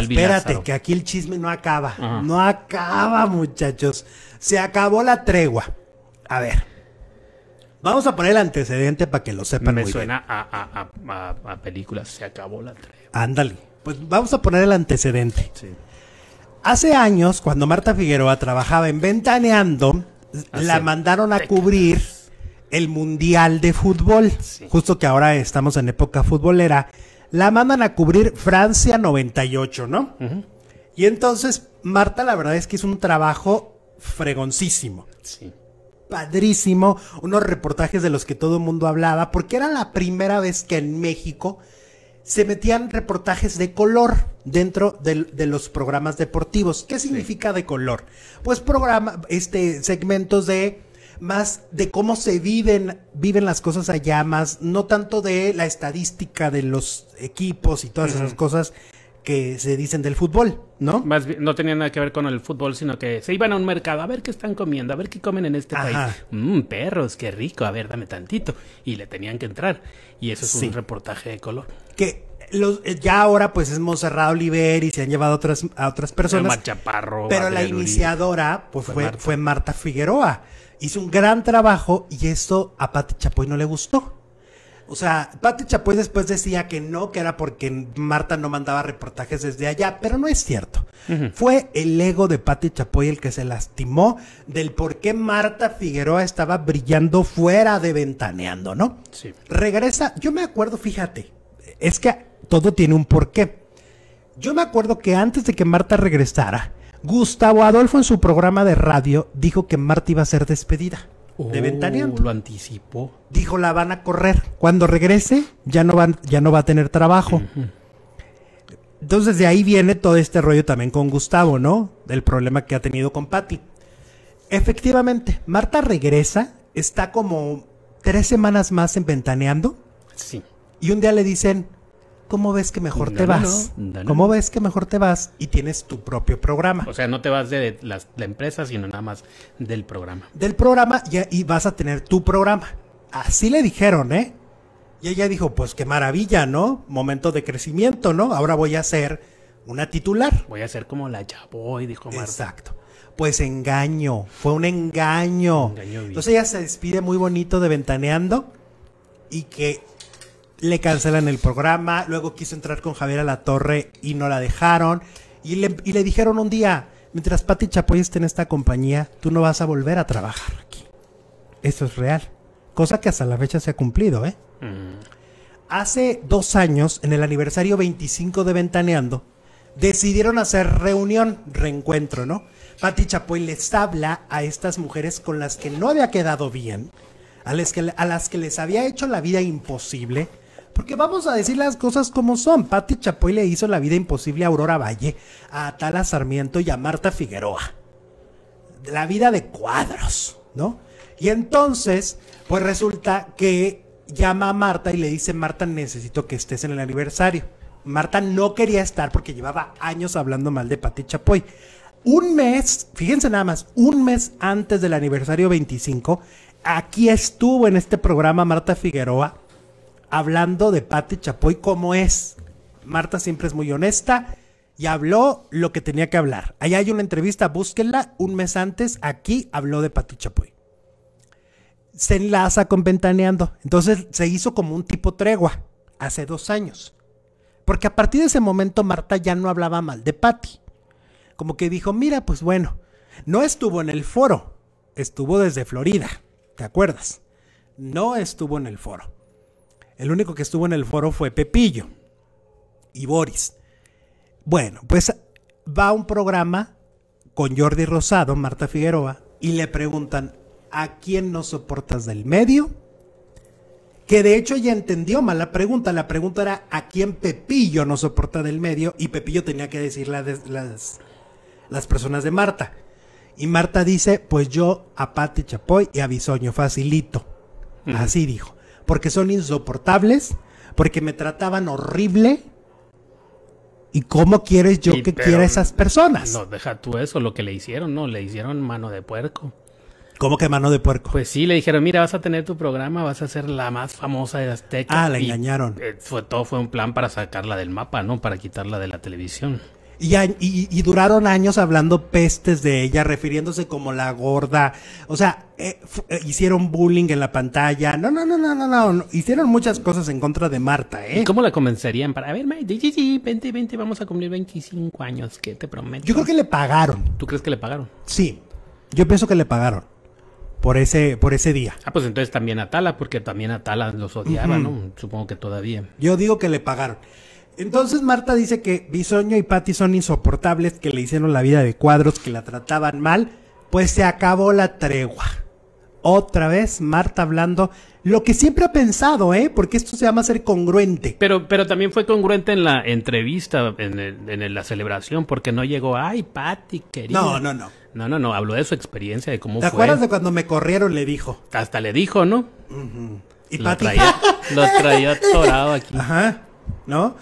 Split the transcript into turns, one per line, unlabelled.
Espérate, que aquí el chisme no acaba. No acaba, muchachos. Se acabó la tregua. A ver. Vamos a poner el antecedente para que lo sepan. Me muy suena
bien. A, películas. Se acabó la tregua.
Ándale. Pues vamos a poner el antecedente. Sí. Hace años, cuando Marta Figueroa trabajaba en Ventaneando, la mandaron a cubrir el Mundial de Fútbol. Justo que ahora estamos en época futbolera la mandan a cubrir Francia 98, ¿no? Y entonces Marta la verdad es que es un trabajo fregoncísimo. Sí. Padrísimo, unos reportajes de los que todo el mundo hablaba, porque era la primera vez que en México se metían reportajes de color dentro de, los programas deportivos. ¿Qué significa de color? Pues programa, este, segmentos de más de cómo se viven, viven las cosas allá, más no tanto de la estadística de los equipos y todas esas cosas que se
dicen del fútbol, ¿no? Más no tenía nada que ver con el fútbol, sino que se iban a un mercado a ver qué están comiendo, a ver qué comen en este país. Mmm, perros, qué rico, a ver, dame tantito. Y le tenían que entrar. Y eso es un reportaje de color.
Que los, ya ahora pues es cerrado Oliver y se han llevado a otras, a otras personas.
pero la iniciadora
pues, fue, fue Marta Figueroa hizo un gran trabajo y esto a Pati Chapoy no le gustó. O sea, Pati Chapoy después decía que no, que era porque Marta no mandaba reportajes desde allá, pero no es cierto. Fue el ego de Pati Chapoy el que se lastimó del por qué Marta Figueroa estaba brillando fuera de ventaneando, ¿no? Sí. Regresa, yo me acuerdo, fíjate, es que todo tiene un porqué. Yo me acuerdo que antes de que Marta regresara, Gustavo Adolfo en su programa de radio dijo que Marta iba a ser despedida.
de oh, Ventaneando. Lo anticipó.
Dijo, la van a correr. Cuando regrese, ya no, ya no va a tener trabajo. Entonces de ahí viene todo este rollo también con Gustavo, ¿no? Del problema que ha tenido con Patti. Efectivamente, Marta regresa, está como tres semanas más en Ventaneando. Sí. Y un día le dicen, ¿cómo ves que mejor te vas? ¿Cómo ves que mejor
te vas y tienes tu propio programa? O sea, no te vas de la, empresa, sino nada más del programa.
Del programa y, vas a tener tu programa. Así le dijeron, ¿eh? Y ella dijo, pues qué maravilla, ¿no? Momento de crecimiento, ¿no? Ahora voy a ser una titular. Voy a ser como la ya. ¿Voy dijo Marta. Exacto. Pues engaño, fue un engaño. engaño Entonces ella se despide muy bonito de Ventaneando y que le cancelan el programa, luego quiso entrar con Javier a la torre y no la dejaron. Y le, dijeron un día, mientras Pati Chapoy esté en esta compañía, tú no vas a volver a trabajar aquí. Eso es real. Cosa que hasta la fecha se ha cumplido, ¿eh? Mm. Hace dos años, en el aniversario 25 de Ventaneando, decidieron hacer reunión, reencuentro, ¿no? Pati Chapoy les habla a estas mujeres con las que no había quedado bien, a las que, a las que les había hecho la vida imposible, porque vamos a decir las cosas como son. Patti Chapoy le hizo la vida imposible a Aurora Valle, a Atala Sarmiento y a Marta Figueroa. La vida de cuadros, ¿no? Y entonces, pues resulta que llama a Marta y le dice, Marta, necesito que estés en el aniversario. Marta no quería estar porque llevaba años hablando mal de Pati Chapoy. Un mes, fíjense nada más, un mes antes del aniversario 25, aquí estuvo en este programa Marta Figueroa hablando de Patti Chapoy como es. Marta siempre es muy honesta y habló lo que tenía que hablar. Allá hay una entrevista, búsquenla, un mes antes, aquí habló de Pati Chapoy. Se enlaza con Ventaneando. Entonces se hizo como un tipo tregua, hace dos años. Porque a partir de ese momento Marta ya no hablaba mal de Pati. Como que dijo, mira, pues bueno, no estuvo en el foro, estuvo desde Florida, ¿te acuerdas? No estuvo en el foro. El único que estuvo en el foro fue Pepillo y Boris. Bueno, pues va a un programa con Jordi Rosado, Marta Figueroa, y le preguntan, ¿a quién no soportas del medio? Que de hecho ya entendió mal la pregunta. La pregunta era, ¿a quién Pepillo no soporta del medio? Y Pepillo tenía que decir las, personas de Marta. Y Marta dice, pues yo a Pati Chapoy y a Bisoño, facilito. Así dijo porque son insoportables, porque me trataban horrible. ¿Y cómo quieres yo que quiera esas personas? No,
deja tú eso, lo que le hicieron, no, le hicieron mano de puerco. ¿Cómo que mano de puerco? Pues sí, le dijeron, mira, vas a tener tu programa, vas a ser la más famosa de Azteca. Ah, la engañaron. Eh, fue, todo fue un plan para sacarla del mapa, ¿no? Para quitarla de la televisión.
Y, duraron años hablando pestes de ella, refiriéndose como la gorda. O sea, eh, eh, hicieron bullying en la pantalla. No, no, no, no, no, no, Hicieron muchas cosas en contra de Marta, ¿eh? ¿Y cómo la convencerían para, a ver,
May, sí, vamos a cumplir 25 años, que te prometo. Yo creo que le pagaron. ¿Tú crees que le pagaron? Sí.
Yo pienso que le pagaron
por ese, por ese día. Ah, pues entonces también a Tala, porque también a Tala los odiaba, ¿no? Supongo que todavía.
Yo digo que le pagaron. Entonces Marta dice que Bisoño y Patty son insoportables, que le hicieron la vida de cuadros, que la trataban mal. Pues se acabó la tregua. Otra vez Marta hablando lo que siempre ha pensado, ¿eh? Porque esto se llama ser congruente.
Pero, pero también fue congruente en la entrevista, en, la celebración, porque no llegó, ay, Patty, querida. No, no, no. No, no, no, habló de su experiencia, de cómo ¿Te fue. ¿Te acuerdas de cuando me corrieron? Le dijo. Hasta le dijo, ¿no? Y lo Patty? lo traía aquí. Ajá, ¿no?